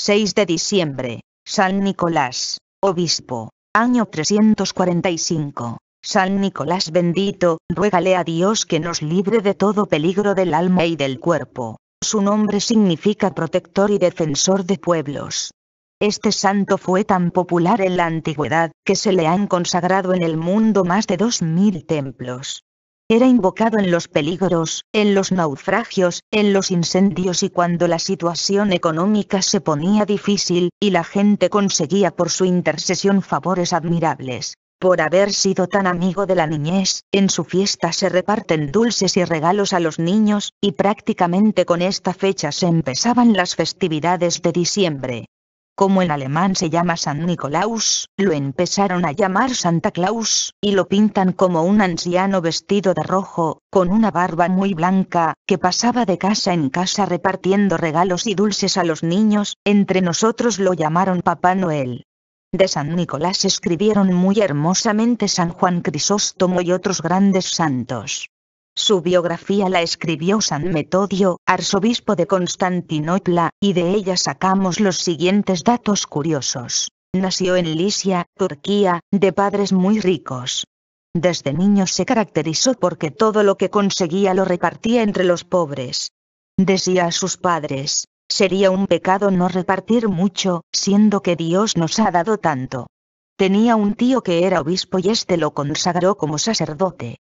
6 de diciembre, San Nicolás, obispo, año 345. San Nicolás bendito, ruégale a Dios que nos libre de todo peligro del alma y del cuerpo. Su nombre significa protector y defensor de pueblos. Este santo fue tan popular en la antigüedad, que se le han consagrado en el mundo más de 2.000 templos. Era invocado en los peligros, en los naufragios, en los incendios y cuando la situación económica se ponía difícil, y la gente conseguía por su intercesión favores admirables. Por haber sido tan amigo de la niñez, en su fiesta se reparten dulces y regalos a los niños, y prácticamente con esta fecha se empezaban las festividades de diciembre como en alemán se llama San Nicolaus, lo empezaron a llamar Santa Claus, y lo pintan como un anciano vestido de rojo, con una barba muy blanca, que pasaba de casa en casa repartiendo regalos y dulces a los niños, entre nosotros lo llamaron Papá Noel. De San Nicolás escribieron muy hermosamente San Juan Crisóstomo y otros grandes santos. Su biografía la escribió San Metodio, arzobispo de Constantinopla, y de ella sacamos los siguientes datos curiosos. Nació en Lisia, Turquía, de padres muy ricos. Desde niño se caracterizó porque todo lo que conseguía lo repartía entre los pobres. Decía a sus padres, sería un pecado no repartir mucho, siendo que Dios nos ha dado tanto. Tenía un tío que era obispo y este lo consagró como sacerdote.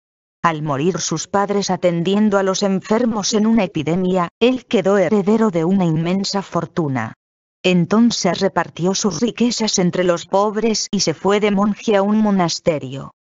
Al morir sus padres atendiendo a los enfermos en una epidemia, él quedó heredero de una inmensa fortuna. Entonces repartió sus riquezas entre los pobres y se fue de monje a un monasterio.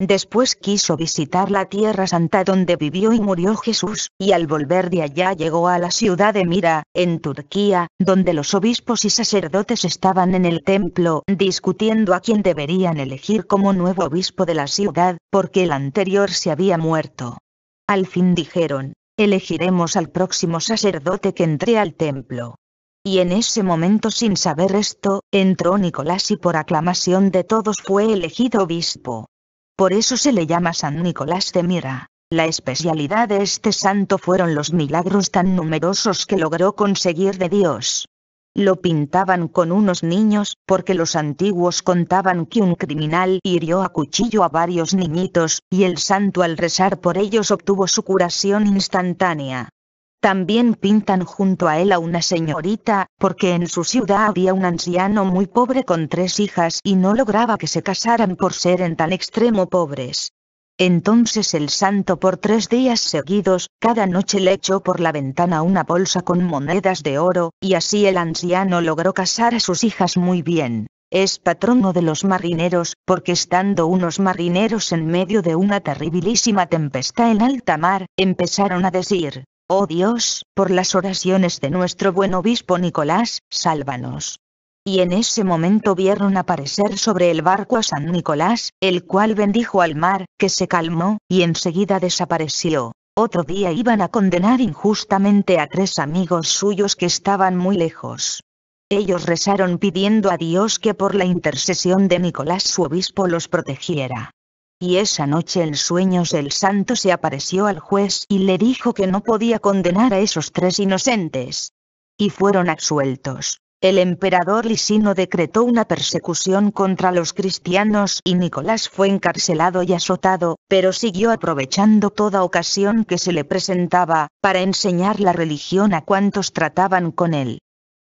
Después quiso visitar la Tierra Santa donde vivió y murió Jesús, y al volver de allá llegó a la ciudad de Mira, en Turquía, donde los obispos y sacerdotes estaban en el templo discutiendo a quién deberían elegir como nuevo obispo de la ciudad, porque el anterior se había muerto. Al fin dijeron, elegiremos al próximo sacerdote que entre al templo. Y en ese momento sin saber esto, entró Nicolás y por aclamación de todos fue elegido obispo. Por eso se le llama San Nicolás de Mira. La especialidad de este santo fueron los milagros tan numerosos que logró conseguir de Dios. Lo pintaban con unos niños, porque los antiguos contaban que un criminal hirió a cuchillo a varios niñitos, y el santo al rezar por ellos obtuvo su curación instantánea. También pintan junto a él a una señorita, porque en su ciudad había un anciano muy pobre con tres hijas y no lograba que se casaran por ser en tan extremo pobres. Entonces el santo por tres días seguidos, cada noche le echó por la ventana una bolsa con monedas de oro, y así el anciano logró casar a sus hijas muy bien. Es patrono de los marineros, porque estando unos marineros en medio de una terribilísima tempestad en alta mar, empezaron a decir, Oh Dios, por las oraciones de nuestro buen obispo Nicolás, sálvanos. Y en ese momento vieron aparecer sobre el barco a San Nicolás, el cual bendijo al mar, que se calmó, y enseguida desapareció. Otro día iban a condenar injustamente a tres amigos suyos que estaban muy lejos. Ellos rezaron pidiendo a Dios que por la intercesión de Nicolás su obispo los protegiera. Y esa noche en sueños el santo se apareció al juez y le dijo que no podía condenar a esos tres inocentes. Y fueron absueltos. El emperador Lisino decretó una persecución contra los cristianos y Nicolás fue encarcelado y azotado, pero siguió aprovechando toda ocasión que se le presentaba, para enseñar la religión a cuantos trataban con él.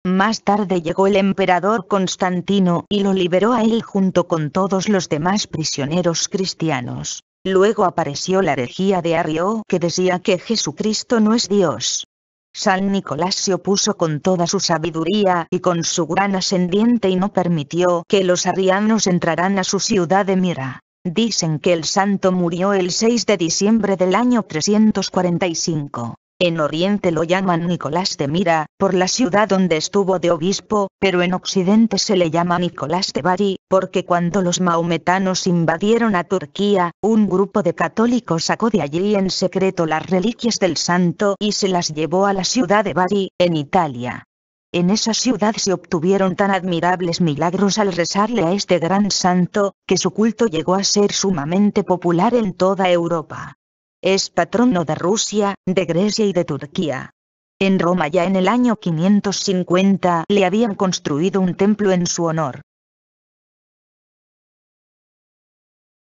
Más tarde llegó el emperador Constantino y lo liberó a él junto con todos los demás prisioneros cristianos. Luego apareció la herejía de Arrio que decía que Jesucristo no es Dios. San Nicolás se opuso con toda su sabiduría y con su gran ascendiente y no permitió que los arrianos entraran a su ciudad de Mira. Dicen que el santo murió el 6 de diciembre del año 345. En Oriente lo llaman Nicolás de Mira, por la ciudad donde estuvo de obispo, pero en Occidente se le llama Nicolás de Bari, porque cuando los maometanos invadieron a Turquía, un grupo de católicos sacó de allí en secreto las reliquias del santo y se las llevó a la ciudad de Bari, en Italia. En esa ciudad se obtuvieron tan admirables milagros al rezarle a este gran santo, que su culto llegó a ser sumamente popular en toda Europa. Es patrono de Rusia, de Grecia y de Turquía. En Roma ya en el año 550 le habían construido un templo en su honor.